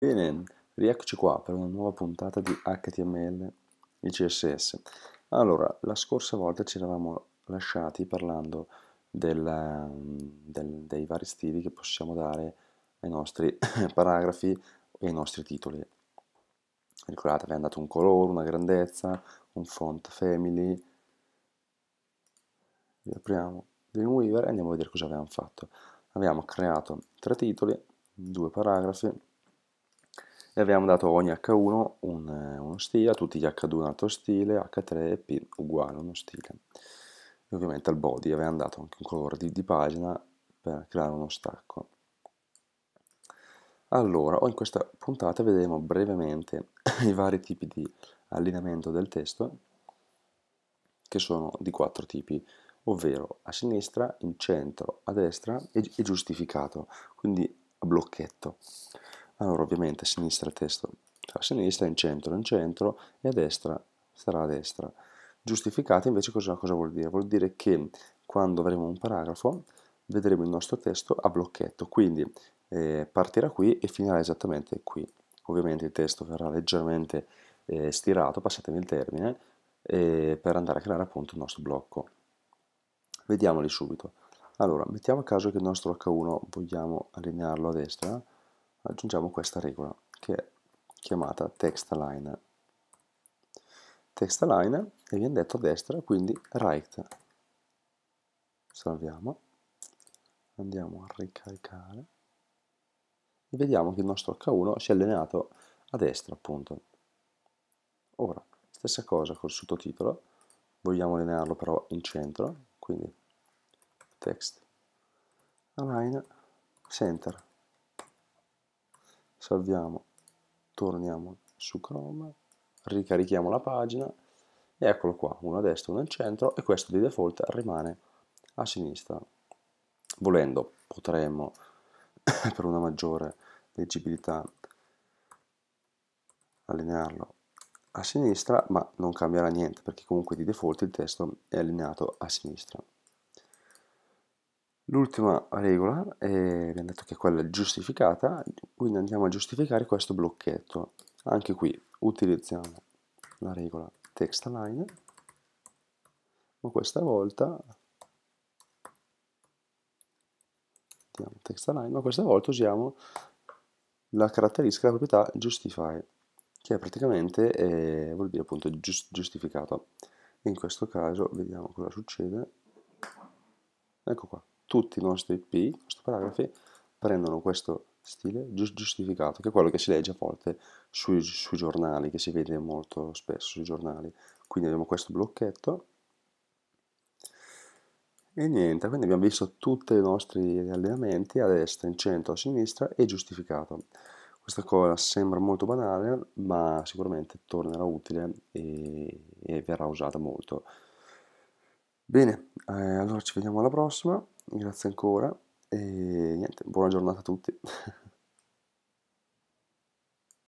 Bene, rieccoci qua per una nuova puntata di HTML e CSS. Allora, la scorsa volta ci eravamo lasciati parlando del, mm, del, dei vari stili che possiamo dare ai nostri paragrafi e ai nostri titoli. Ricordate, abbiamo dato un colore, una grandezza, un font family. Riapriamo Dreamweaver e andiamo a vedere cosa abbiamo fatto. Abbiamo creato tre titoli, due paragrafi, e abbiamo dato ogni H1 un, eh, uno stile, a tutti gli H2 un altro stile, H3 e P uguale uno stile. E ovviamente al body abbiamo dato anche un colore di, di pagina per creare uno stacco. Allora, in questa puntata vedremo brevemente i vari tipi di allineamento del testo, che sono di quattro tipi, ovvero a sinistra, in centro, a destra e, giustificato, quindi a blocchetto allora ovviamente sinistra il testo sarà a sinistra, in centro in centro e a destra sarà a destra. Giustificate, invece cosa, cosa vuol dire? Vuol dire che quando avremo un paragrafo vedremo il nostro testo a blocchetto, quindi eh, partirà qui e finirà esattamente qui. Ovviamente il testo verrà leggermente eh, stirato, passatemi il termine, eh, per andare a creare appunto il nostro blocco. Vediamoli subito. Allora, mettiamo a caso che il nostro H1 vogliamo allinearlo a destra, aggiungiamo questa regola che è chiamata text align text align e viene detto a destra quindi right salviamo andiamo a ricaricare e vediamo che il nostro H1 si è allineato a destra appunto ora stessa cosa col sottotitolo vogliamo allinearlo però in centro quindi text align center salviamo, torniamo su Chrome, ricarichiamo la pagina e eccolo qua, uno a destra, uno al centro e questo di default rimane a sinistra. Volendo potremmo, per una maggiore leggibilità, allinearlo a sinistra, ma non cambierà niente perché comunque di default il testo è allineato a sinistra. L'ultima regola, eh, abbiamo detto che è quella giustificata, quindi andiamo a giustificare questo blocchetto. Anche qui utilizziamo la regola text align, ma questa volta text align, ma questa volta usiamo la caratteristica, la proprietà justify, che è praticamente eh, vuol dire appunto giust giustificato. In questo caso vediamo cosa succede. Ecco qua tutti i nostri P, i nostri paragrafi, prendono questo stile giustificato, che è quello che si legge a volte sui, sui giornali, che si vede molto spesso sui giornali. Quindi abbiamo questo blocchetto. E niente, quindi abbiamo visto tutti i nostri allenamenti, a destra, in centro, a sinistra e giustificato. Questa cosa sembra molto banale, ma sicuramente tornerà utile e, e verrà usata molto. Bene, eh, allora ci vediamo alla prossima grazie ancora e niente, buona giornata a tutti.